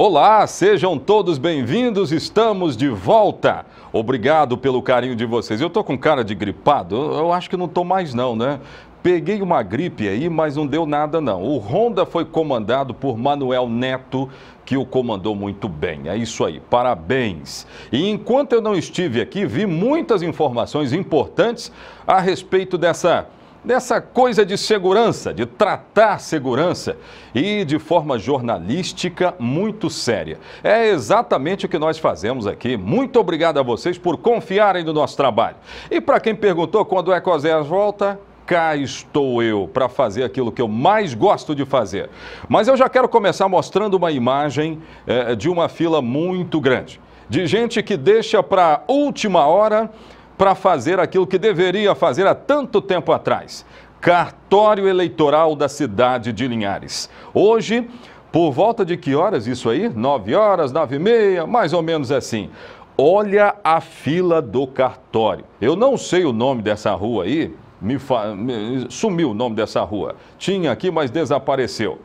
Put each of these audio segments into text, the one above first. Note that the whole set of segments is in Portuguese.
Olá, sejam todos bem-vindos, estamos de volta. Obrigado pelo carinho de vocês. Eu tô com cara de gripado, eu acho que não tô mais não, né? Peguei uma gripe aí, mas não deu nada não. O Honda foi comandado por Manuel Neto, que o comandou muito bem. É isso aí, parabéns. E enquanto eu não estive aqui, vi muitas informações importantes a respeito dessa dessa coisa de segurança, de tratar segurança e de forma jornalística muito séria. É exatamente o que nós fazemos aqui. Muito obrigado a vocês por confiarem no nosso trabalho. E para quem perguntou quando é o Ecozés volta, cá estou eu para fazer aquilo que eu mais gosto de fazer. Mas eu já quero começar mostrando uma imagem eh, de uma fila muito grande, de gente que deixa para última hora para fazer aquilo que deveria fazer há tanto tempo atrás: cartório eleitoral da cidade de Linhares. Hoje, por volta de que horas isso aí? Nove horas, nove e meia, mais ou menos assim. Olha a fila do cartório. Eu não sei o nome dessa rua aí, me, fa... me sumiu o nome dessa rua. Tinha aqui, mas desapareceu.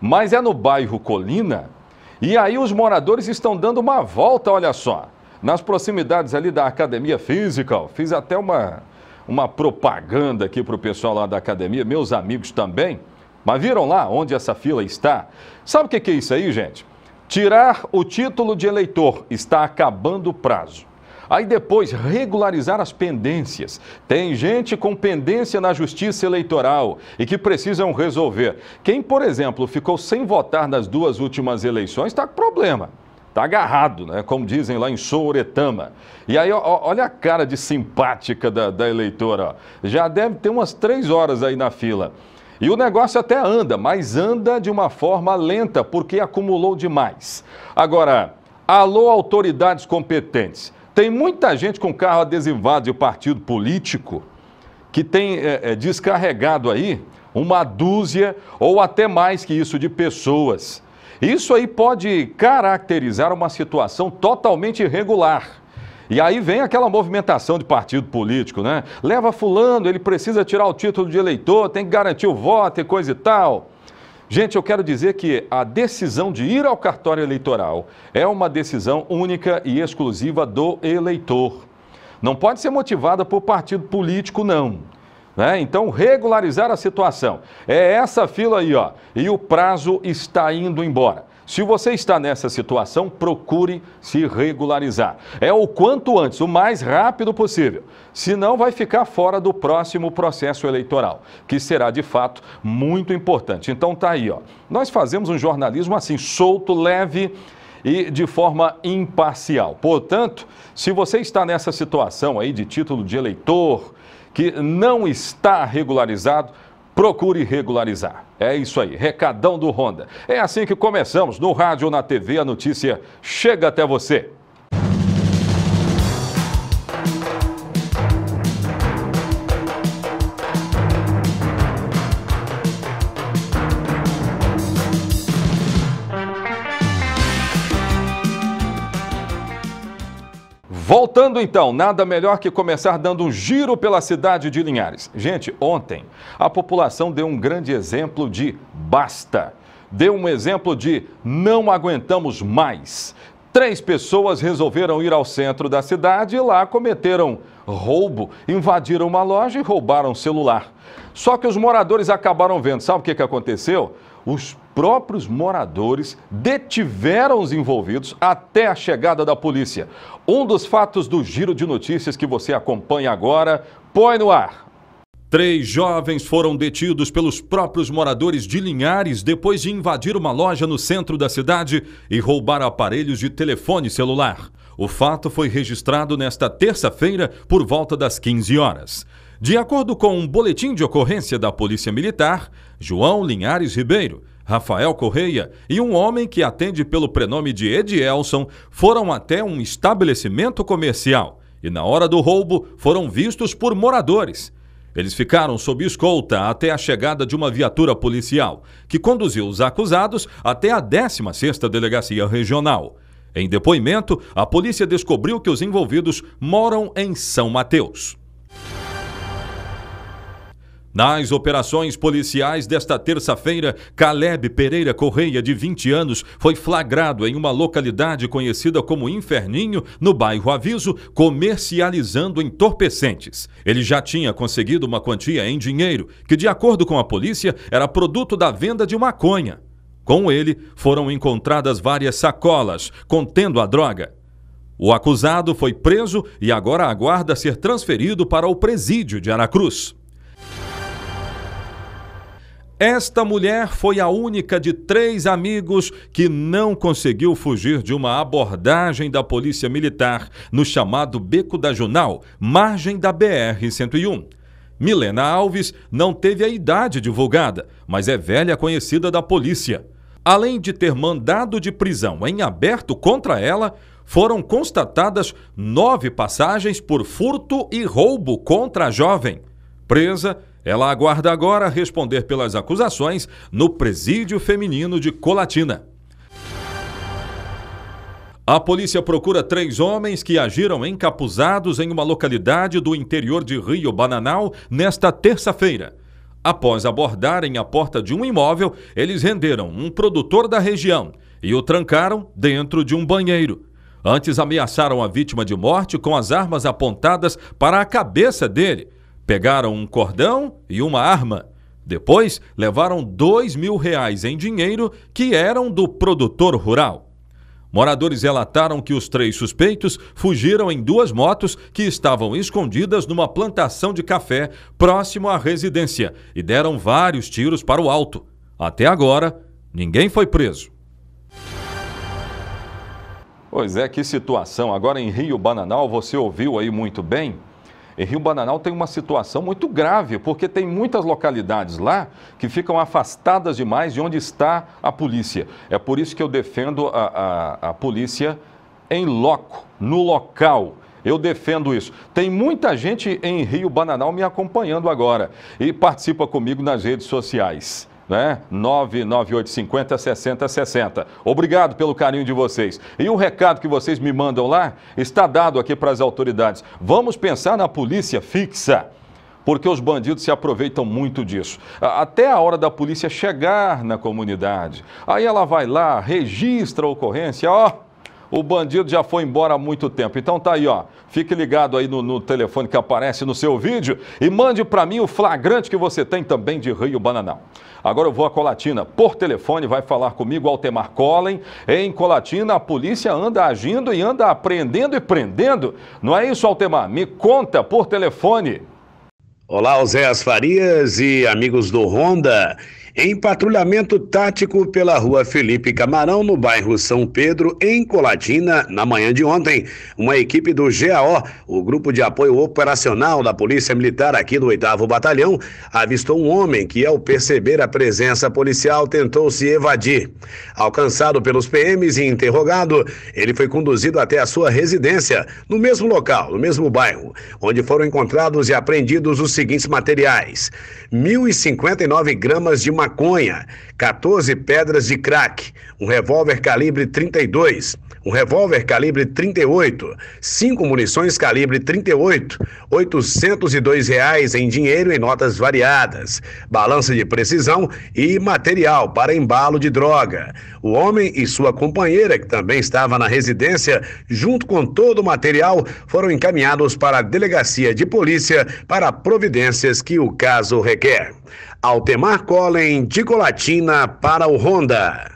Mas é no bairro Colina. E aí os moradores estão dando uma volta, olha só nas proximidades ali da Academia Física. fiz até uma, uma propaganda aqui para o pessoal lá da academia, meus amigos também. Mas viram lá onde essa fila está? Sabe o que, que é isso aí, gente? Tirar o título de eleitor está acabando o prazo. Aí depois regularizar as pendências. Tem gente com pendência na justiça eleitoral e que precisam resolver. Quem, por exemplo, ficou sem votar nas duas últimas eleições está com problema. Tá agarrado, né? Como dizem lá em Souretama. E aí, ó, olha a cara de simpática da, da eleitora. Ó. Já deve ter umas três horas aí na fila. E o negócio até anda, mas anda de uma forma lenta, porque acumulou demais. Agora, alô, autoridades competentes. Tem muita gente com carro adesivado de partido político que tem é, é, descarregado aí uma dúzia ou até mais que isso de pessoas isso aí pode caracterizar uma situação totalmente irregular. E aí vem aquela movimentação de partido político, né? Leva fulano, ele precisa tirar o título de eleitor, tem que garantir o voto e coisa e tal. Gente, eu quero dizer que a decisão de ir ao cartório eleitoral é uma decisão única e exclusiva do eleitor. Não pode ser motivada por partido político, não. Né? Então, regularizar a situação. É essa fila aí, ó. E o prazo está indo embora. Se você está nessa situação, procure se regularizar. É o quanto antes, o mais rápido possível. Senão, vai ficar fora do próximo processo eleitoral, que será de fato muito importante. Então, tá aí, ó. Nós fazemos um jornalismo assim, solto, leve e de forma imparcial. Portanto, se você está nessa situação aí de título de eleitor, que não está regularizado, Procure regularizar. É isso aí, recadão do Honda. É assim que começamos no rádio, ou na TV, a notícia chega até você. Voltando então, nada melhor que começar dando um giro pela cidade de Linhares. Gente, ontem a população deu um grande exemplo de basta. Deu um exemplo de não aguentamos mais. Três pessoas resolveram ir ao centro da cidade e lá cometeram roubo, invadiram uma loja e roubaram um celular. Só que os moradores acabaram vendo, sabe o que, que aconteceu? os próprios moradores detiveram os envolvidos até a chegada da polícia. Um dos fatos do giro de notícias que você acompanha agora, põe no ar. Três jovens foram detidos pelos próprios moradores de Linhares depois de invadir uma loja no centro da cidade e roubar aparelhos de telefone celular. O fato foi registrado nesta terça-feira por volta das 15 horas. De acordo com um boletim de ocorrência da Polícia Militar, João Linhares Ribeiro, Rafael Correia e um homem que atende pelo prenome de Edielson foram até um estabelecimento comercial e, na hora do roubo, foram vistos por moradores. Eles ficaram sob escolta até a chegada de uma viatura policial, que conduziu os acusados até a 16ª Delegacia Regional. Em depoimento, a polícia descobriu que os envolvidos moram em São Mateus. Nas operações policiais desta terça-feira, Caleb Pereira Correia, de 20 anos, foi flagrado em uma localidade conhecida como Inferninho, no bairro Aviso, comercializando entorpecentes. Ele já tinha conseguido uma quantia em dinheiro, que, de acordo com a polícia, era produto da venda de maconha. Com ele, foram encontradas várias sacolas contendo a droga. O acusado foi preso e agora aguarda ser transferido para o presídio de Aracruz. Esta mulher foi a única de três amigos que não conseguiu fugir de uma abordagem da Polícia Militar no chamado Beco da Junal, margem da BR-101. Milena Alves não teve a idade divulgada, mas é velha conhecida da polícia além de ter mandado de prisão em aberto contra ela, foram constatadas nove passagens por furto e roubo contra a jovem. Presa, ela aguarda agora responder pelas acusações no presídio feminino de Colatina. A polícia procura três homens que agiram encapuzados em uma localidade do interior de Rio Bananal nesta terça-feira. Após abordarem a porta de um imóvel, eles renderam um produtor da região e o trancaram dentro de um banheiro. Antes ameaçaram a vítima de morte com as armas apontadas para a cabeça dele. Pegaram um cordão e uma arma. Depois levaram dois mil reais em dinheiro que eram do produtor rural. Moradores relataram que os três suspeitos fugiram em duas motos que estavam escondidas numa plantação de café próximo à residência e deram vários tiros para o alto. Até agora, ninguém foi preso. Pois é, que situação. Agora em Rio Bananal, você ouviu aí muito bem? Em Rio Bananal tem uma situação muito grave, porque tem muitas localidades lá que ficam afastadas demais de onde está a polícia. É por isso que eu defendo a, a, a polícia em loco, no local. Eu defendo isso. Tem muita gente em Rio Bananal me acompanhando agora e participa comigo nas redes sociais né? 99850 6060. Obrigado pelo carinho de vocês. E o recado que vocês me mandam lá está dado aqui para as autoridades. Vamos pensar na polícia fixa. Porque os bandidos se aproveitam muito disso. Até a hora da polícia chegar na comunidade. Aí ela vai lá, registra a ocorrência, ó, o bandido já foi embora há muito tempo. Então tá aí, ó. Fique ligado aí no, no telefone que aparece no seu vídeo e mande para mim o flagrante que você tem também de Rio Bananal. Agora eu vou a Colatina. Por telefone vai falar comigo Altemar Collen. Em Colatina a polícia anda agindo e anda apreendendo e prendendo. Não é isso, Altemar? Me conta por telefone. Olá, Oséas Farias e amigos do Honda em patrulhamento tático pela rua Felipe Camarão, no bairro São Pedro, em Colatina, na manhã de ontem. Uma equipe do GAO, o Grupo de Apoio Operacional da Polícia Militar aqui do 8 Batalhão, avistou um homem que, ao perceber a presença policial, tentou se evadir. Alcançado pelos PMs e interrogado, ele foi conduzido até a sua residência, no mesmo local, no mesmo bairro, onde foram encontrados e apreendidos os seguintes materiais: 1.059 gramas de maconha maconha, 14 pedras de crack, um revólver calibre 32, um revólver calibre 38, cinco munições calibre 38, 802 reais em dinheiro em notas variadas, balança de precisão e material para embalo de droga. O homem e sua companheira, que também estava na residência, junto com todo o material, foram encaminhados para a delegacia de polícia para providências que o caso requer. Altemar Collen de Colatina para o Honda.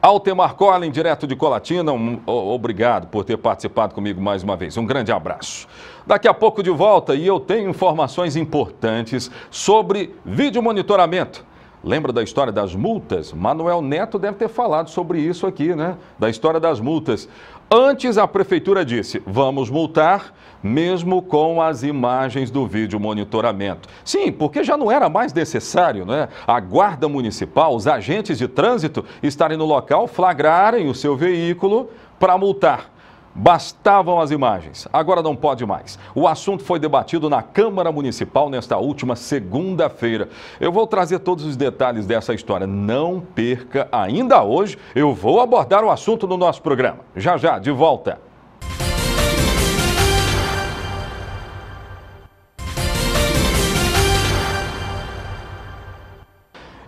Altemar Collen, direto de Colatina, um, obrigado por ter participado comigo mais uma vez. Um grande abraço. Daqui a pouco de volta e eu tenho informações importantes sobre vídeo monitoramento. Lembra da história das multas? Manuel Neto deve ter falado sobre isso aqui, né? Da história das multas. Antes, a prefeitura disse: vamos multar, mesmo com as imagens do vídeo monitoramento. Sim, porque já não era mais necessário, né? A guarda municipal, os agentes de trânsito estarem no local, flagrarem o seu veículo para multar. Bastavam as imagens, agora não pode mais. O assunto foi debatido na Câmara Municipal nesta última segunda-feira. Eu vou trazer todos os detalhes dessa história. Não perca, ainda hoje eu vou abordar o assunto no nosso programa. Já já, de volta.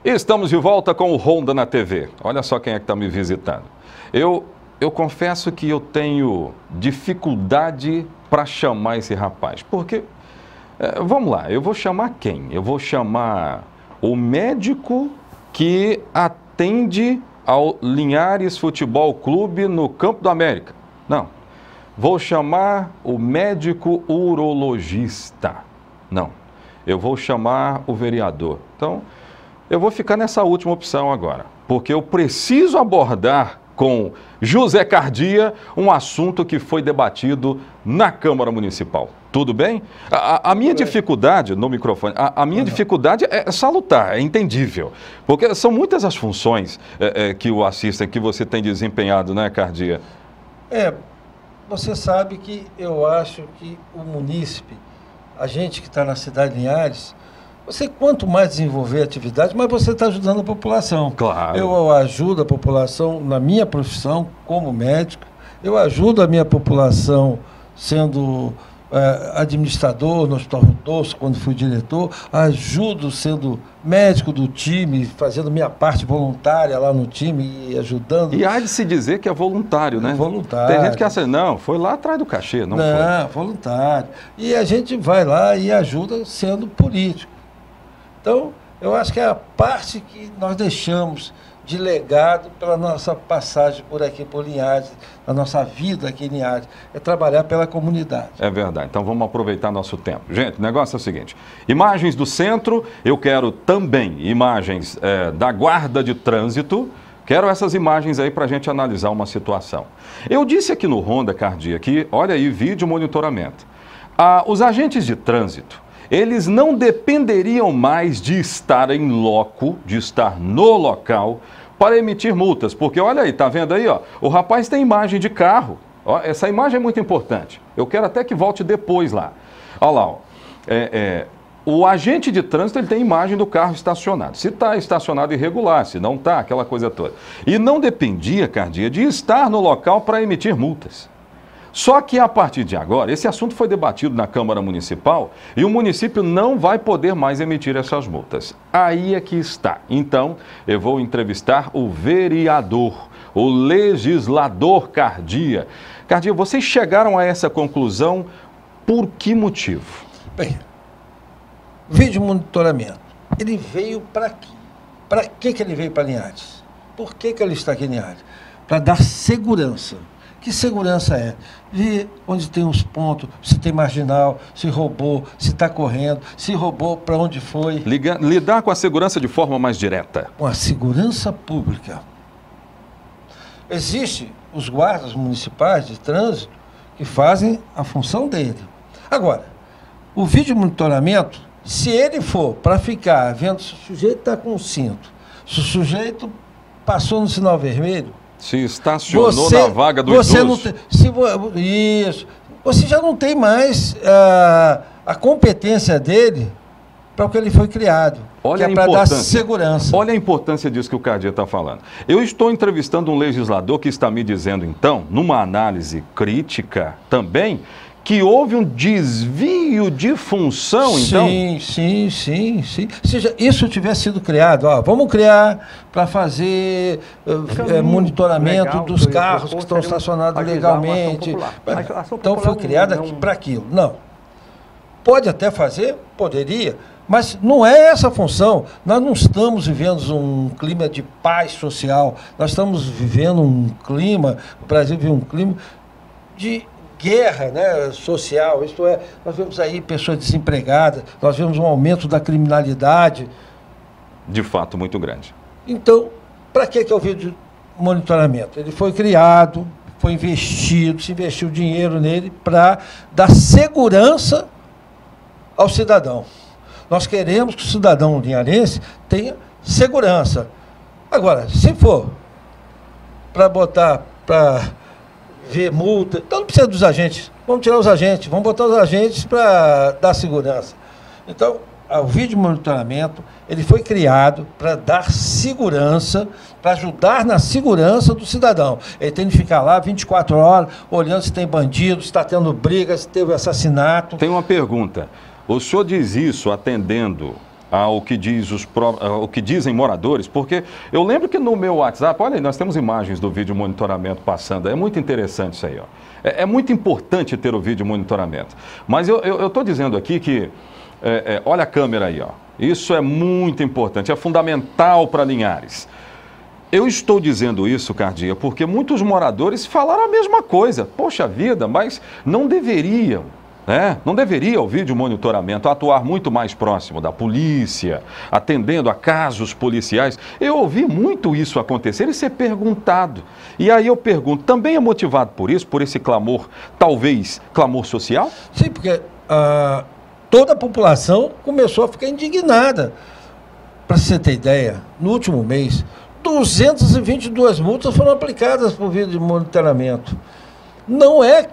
Estamos de volta com o Ronda na TV. Olha só quem é que está me visitando. Eu eu confesso que eu tenho dificuldade para chamar esse rapaz, porque, eh, vamos lá, eu vou chamar quem? Eu vou chamar o médico que atende ao Linhares Futebol Clube no Campo do América. Não. Vou chamar o médico urologista. Não. Eu vou chamar o vereador. Então, eu vou ficar nessa última opção agora, porque eu preciso abordar com José Cardia, um assunto que foi debatido na Câmara Municipal. Tudo bem? A, a minha dificuldade no microfone, a, a minha uhum. dificuldade é salutar, é entendível. Porque são muitas as funções é, é, que o assistem, que você tem desempenhado, né, Cardia? É, você sabe que eu acho que o munícipe, a gente que está na cidade de Linhares, você quanto mais desenvolver atividade, mais você está ajudando a população. Claro. Eu ajudo a população na minha profissão como médico, eu ajudo a minha população sendo é, administrador no Hospital Rodolfo, quando fui diretor, ajudo sendo médico do time, fazendo minha parte voluntária lá no time e ajudando. E há de se dizer que é voluntário, né? É voluntário. Tem gente que acha, não, foi lá atrás do cachê, não, não foi. voluntário. E a gente vai lá e ajuda sendo político. Então, eu acho que é a parte que nós deixamos de legado pela nossa passagem por aqui, por Linhares, na nossa vida aqui em Linhares, é trabalhar pela comunidade. É verdade, então vamos aproveitar nosso tempo. Gente, o negócio é o seguinte, imagens do centro, eu quero também imagens é, da guarda de trânsito, Quero essas imagens aí para a gente analisar uma situação. Eu disse aqui no Honda Cardia que, olha aí, vídeo monitoramento. Ah, os agentes de trânsito, eles não dependeriam mais de estar em loco, de estar no local, para emitir multas. Porque olha aí, tá vendo aí, ó, o rapaz tem imagem de carro. Ó, essa imagem é muito importante. Eu quero até que volte depois lá. Olha lá, ó. É, é, o agente de trânsito ele tem imagem do carro estacionado. Se está estacionado irregular, se não está, aquela coisa toda. E não dependia, Cardia, de estar no local para emitir multas. Só que a partir de agora, esse assunto foi debatido na Câmara Municipal e o município não vai poder mais emitir essas multas. Aí é que está. Então, eu vou entrevistar o vereador, o legislador Cardia. Cardia, vocês chegaram a essa conclusão por que motivo? Bem, vídeo monitoramento. Ele veio para quê? Para que, que ele veio para Linhares? Por que, que ele está aqui em Linhares? Para dar segurança que segurança é? Ver onde tem os pontos, se tem marginal, se roubou, se está correndo, se roubou, para onde foi. Liga, lidar com a segurança de forma mais direta. Com a segurança pública. Existem os guardas municipais de trânsito que fazem a função dele. Agora, o vídeo monitoramento, se ele for para ficar vendo se o sujeito está com o cinto, se o sujeito passou no sinal vermelho, se estacionou você, na vaga do você idoso. Não tem, se, isso. Você já não tem mais uh, a competência dele para o que ele foi criado. Olha que é para dar segurança. Olha a importância disso que o Cardia está falando. Eu estou entrevistando um legislador que está me dizendo, então, numa análise crítica também, que houve um desvio de função, sim, então? Sim, sim, sim, sim. Se já, isso tivesse sido criado, ó, vamos criar para fazer uh, é, monitoramento legal, dos carros que estão estacionados legalmente. Então foi criada é para aquilo. Não. Pode até fazer, poderia, mas não é essa a função. Nós não estamos vivendo um clima de paz social. Nós estamos vivendo um clima, o Brasil vive um clima de guerra né, social, isto é, nós vemos aí pessoas desempregadas, nós vemos um aumento da criminalidade. De fato, muito grande. Então, para que, que é o vídeo monitoramento? Ele foi criado, foi investido, se investiu dinheiro nele para dar segurança ao cidadão. Nós queremos que o cidadão linharense tenha segurança. Agora, se for para botar para ver multa. Então não precisa dos agentes. Vamos tirar os agentes, vamos botar os agentes para dar segurança. Então, o vídeo monitoramento ele foi criado para dar segurança, para ajudar na segurança do cidadão. Ele tem de ficar lá 24 horas olhando se tem bandido, se está tendo briga, se teve assassinato. Tem uma pergunta. O senhor diz isso atendendo ao que, diz os pro... ao que dizem moradores, porque eu lembro que no meu WhatsApp, olha aí, nós temos imagens do vídeo monitoramento passando, é muito interessante isso aí. Ó. É, é muito importante ter o vídeo monitoramento. Mas eu estou dizendo aqui que, é, é, olha a câmera aí, ó. isso é muito importante, é fundamental para Linhares. Eu estou dizendo isso, Cardia, porque muitos moradores falaram a mesma coisa. Poxa vida, mas não deveriam né? Não deveria o vídeo monitoramento atuar muito mais próximo da polícia, atendendo a casos policiais. Eu ouvi muito isso acontecer e ser perguntado. E aí eu pergunto, também é motivado por isso, por esse clamor, talvez clamor social? Sim, porque uh, toda a população começou a ficar indignada. Para você ter ideia, no último mês, 222 multas foram aplicadas por vídeo de monitoramento. Não é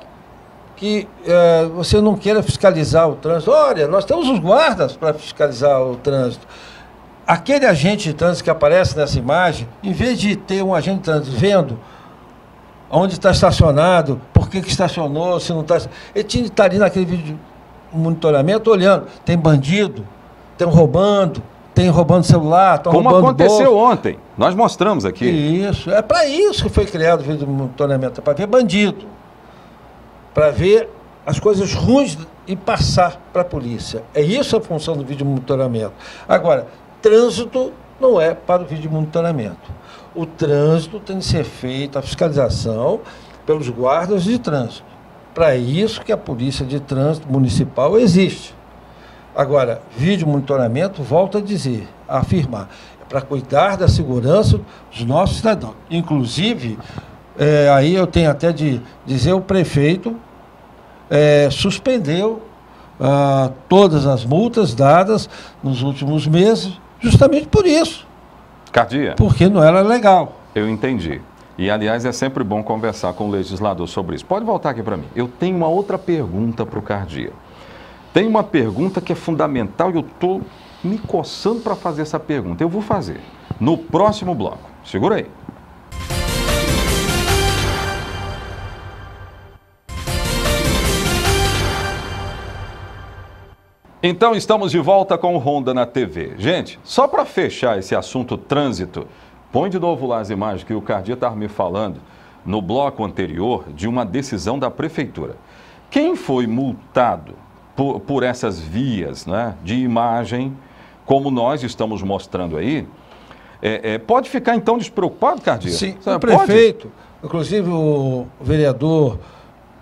que é, você não queira fiscalizar o trânsito. Olha, nós temos os guardas para fiscalizar o trânsito. Aquele agente de trânsito que aparece nessa imagem, em vez de ter um agente de trânsito vendo onde está estacionado, por que, que estacionou, se não tá está. Ele tinha que estar tá ali naquele vídeo de monitoramento olhando. Tem bandido, tem roubando, tem roubando celular, estão roubando. Como aconteceu bolso. ontem. Nós mostramos aqui. Isso. É para isso que foi criado o vídeo de monitoramento é para ver bandido para ver as coisas ruins e passar para a polícia. É isso a função do vídeo monitoramento. Agora, trânsito não é para o vídeo monitoramento. O trânsito tem de ser feito, a fiscalização, pelos guardas de trânsito. Para isso que a polícia de trânsito municipal existe. Agora, vídeo monitoramento, volta a dizer, a afirmar, é para cuidar da segurança dos nossos cidadãos. Inclusive, é, aí eu tenho até de dizer, o prefeito é, suspendeu ah, todas as multas dadas nos últimos meses, justamente por isso. Cardia. Porque não era legal. Eu entendi. E, aliás, é sempre bom conversar com o legislador sobre isso. Pode voltar aqui para mim. Eu tenho uma outra pergunta para o Cardia. Tem uma pergunta que é fundamental e eu estou me coçando para fazer essa pergunta. Eu vou fazer no próximo bloco. Segura aí. Então estamos de volta com o Honda na TV. Gente, só para fechar esse assunto trânsito, põe de novo lá as imagens que o Cardia estava me falando no bloco anterior de uma decisão da prefeitura. Quem foi multado por, por essas vias né, de imagem, como nós estamos mostrando aí, é, é, pode ficar então despreocupado, Cardia? Sim, Você o prefeito, pode? inclusive o vereador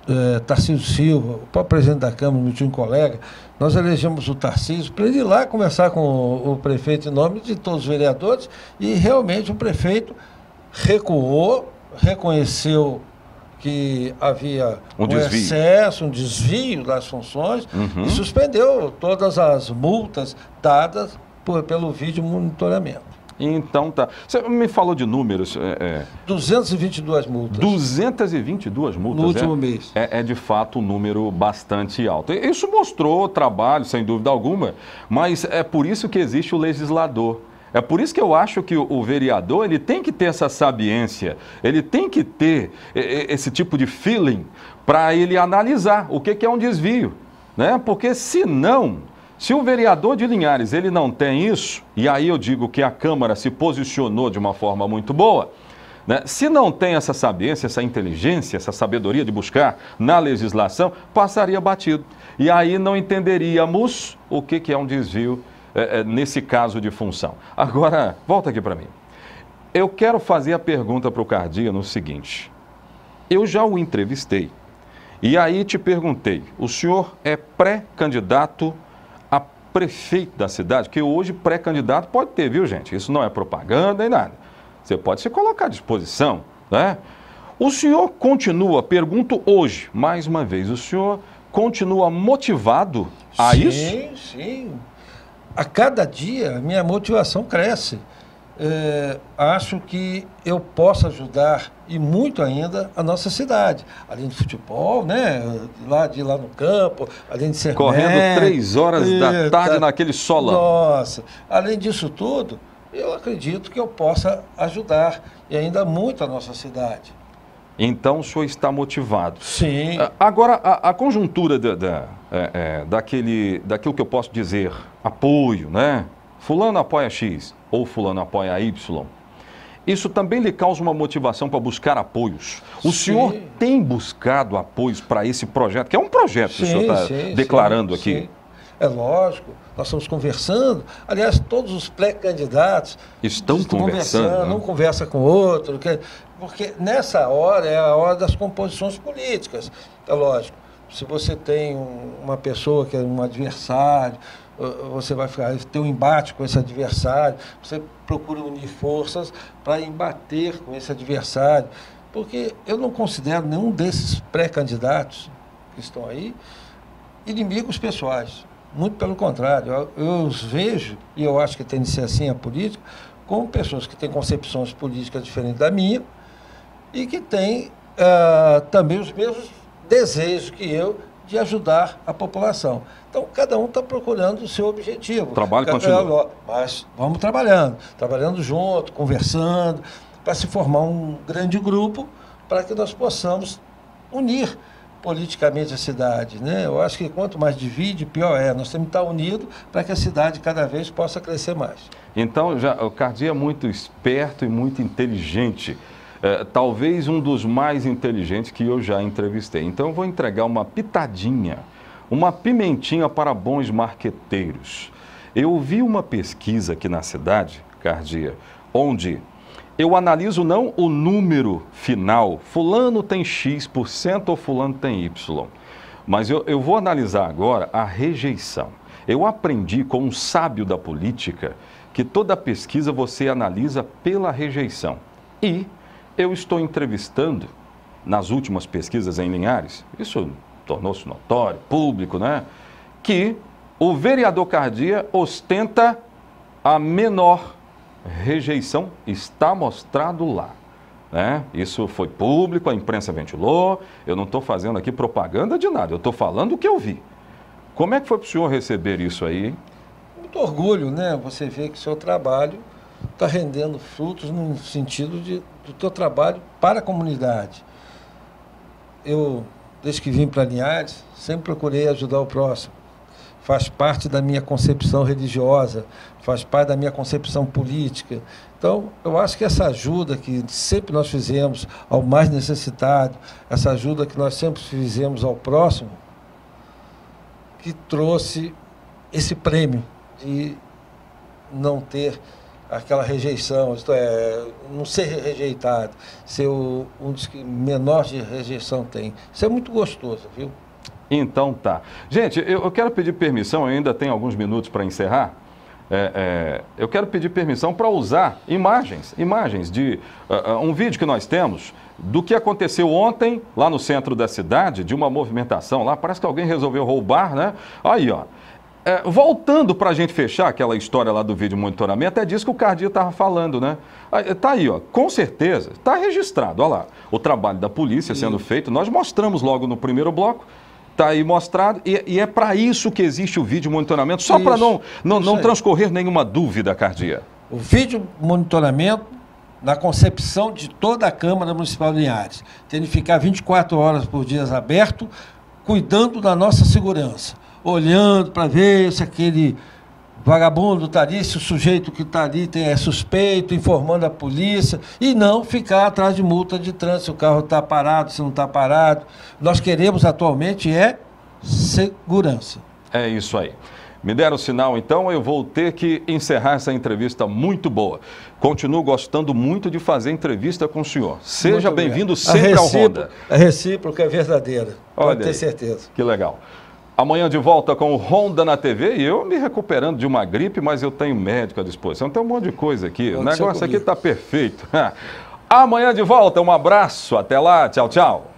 eh, Tarcísio Silva, o próprio presidente da Câmara, meu tio um colega, nós elegemos o Tarcísio para ele ir lá conversar com o, o prefeito em nome de todos os vereadores e realmente o prefeito recuou, reconheceu que havia um, um excesso, um desvio das funções uhum. e suspendeu todas as multas dadas por, pelo vídeo monitoramento. Então tá. Você me falou de números. É, é... 222 multas. 222 multas. No é? último é, mês. É, é de fato um número bastante alto. Isso mostrou trabalho, sem dúvida alguma, mas é por isso que existe o legislador. É por isso que eu acho que o vereador ele tem que ter essa sabiência, ele tem que ter esse tipo de feeling para ele analisar o que é um desvio, né? Porque senão se o vereador de Linhares ele não tem isso, e aí eu digo que a Câmara se posicionou de uma forma muito boa, né? se não tem essa sabência, essa inteligência, essa sabedoria de buscar na legislação, passaria batido. E aí não entenderíamos o que, que é um desvio é, é nesse caso de função. Agora, volta aqui para mim. Eu quero fazer a pergunta para o Cardia no seguinte. Eu já o entrevistei. E aí te perguntei, o senhor é pré-candidato prefeito da cidade, que hoje pré-candidato pode ter, viu, gente? Isso não é propaganda nem nada. Você pode se colocar à disposição, né? O senhor continua, pergunto hoje, mais uma vez, o senhor continua motivado a sim, isso? Sim, sim. A cada dia a minha motivação cresce é, acho que eu posso ajudar e muito ainda a nossa cidade. Além do futebol, né? Lá de lá no campo, além de ser. Correndo médico, três horas da eh, tarde tá, naquele solão. Nossa, além disso tudo, eu acredito que eu possa ajudar e ainda muito a nossa cidade. Então o senhor está motivado. Sim. Ah, agora, a, a conjuntura da, da, é, é, daquele, daquilo que eu posso dizer, apoio, né? Fulano apoia X ou Fulano apoia Y. Isso também lhe causa uma motivação para buscar apoios. O sim. senhor tem buscado apoios para esse projeto, que é um projeto sim, que o senhor está sim, declarando aqui. É lógico, nós estamos conversando. Aliás, todos os pré-candidatos estão, estão conversando. conversando né? Um conversa com o outro, porque nessa hora é a hora das composições políticas. É lógico, se você tem uma pessoa que é um adversário, você vai ficar, ter um embate com esse adversário, você procura unir forças para embater com esse adversário. Porque eu não considero nenhum desses pré-candidatos que estão aí inimigos pessoais. Muito pelo contrário, eu, eu os vejo, e eu acho que tem de ser assim a política, como pessoas que têm concepções políticas diferentes da minha e que têm uh, também os mesmos desejos que eu de ajudar a população. Então, cada um está procurando o seu objetivo. Trabalho cada continua. Mas vamos trabalhando, trabalhando junto, conversando, para se formar um grande grupo para que nós possamos unir politicamente a cidade. Né? Eu acho que quanto mais divide, pior é. Nós temos que estar tá unidos para que a cidade cada vez possa crescer mais. Então, já, o Cardi é muito esperto e muito inteligente é, talvez um dos mais inteligentes que eu já entrevistei. Então eu vou entregar uma pitadinha, uma pimentinha para bons marqueteiros. Eu vi uma pesquisa aqui na cidade, Cardia, onde eu analiso não o número final, fulano tem X% ou fulano tem Y, mas eu, eu vou analisar agora a rejeição. Eu aprendi com um sábio da política que toda pesquisa você analisa pela rejeição. E eu estou entrevistando, nas últimas pesquisas em Linhares, isso tornou-se notório, público, né? Que o vereador Cardia ostenta a menor rejeição, está mostrado lá. Né? Isso foi público, a imprensa ventilou. Eu não estou fazendo aqui propaganda de nada, eu estou falando o que eu vi. Como é que foi para o senhor receber isso aí? Muito orgulho, né? Você vê que o seu trabalho está rendendo frutos no sentido de, do teu trabalho para a comunidade. Eu, desde que vim para Linhares, sempre procurei ajudar o próximo. Faz parte da minha concepção religiosa, faz parte da minha concepção política. Então, eu acho que essa ajuda que sempre nós fizemos ao mais necessitado, essa ajuda que nós sempre fizemos ao próximo, que trouxe esse prêmio de não ter aquela rejeição, isto é, não ser rejeitado, ser o, um dos que menor de rejeição tem. Isso é muito gostoso, viu? Então tá. Gente, eu, eu quero pedir permissão, eu ainda tenho alguns minutos para encerrar. É, é, eu quero pedir permissão para usar imagens, imagens de uh, um vídeo que nós temos do que aconteceu ontem lá no centro da cidade, de uma movimentação lá, parece que alguém resolveu roubar, né? Aí, ó, é, voltando para a gente fechar aquela história lá do vídeo monitoramento, é disso que o Cardia estava falando, né? Ah, é, tá aí, ó, com certeza, está registrado, olha lá, o trabalho da polícia sendo feito, nós mostramos logo no primeiro bloco, está aí mostrado, e, e é para isso que existe o vídeo monitoramento, só para não, não, não transcorrer nenhuma dúvida, Cardia. O vídeo monitoramento na concepção de toda a Câmara Municipal de Linhares, tem de ficar 24 horas por dia aberto, cuidando da nossa segurança olhando para ver se aquele vagabundo está ali, se o sujeito que está ali tem, é suspeito, informando a polícia, e não ficar atrás de multa de trânsito, se o carro está parado, se não está parado. Nós queremos atualmente é segurança. É isso aí. Me deram o sinal, então eu vou ter que encerrar essa entrevista muito boa. Continuo gostando muito de fazer entrevista com o senhor. Seja bem-vindo sempre ao Roda. A recíproca é verdadeira, pode ter aí, certeza. Que legal. Amanhã de volta com o Honda na TV e eu me recuperando de uma gripe, mas eu tenho médico à disposição. Tem um monte de coisa aqui. Pode o negócio aqui está perfeito. Amanhã de volta, um abraço, até lá, tchau, tchau.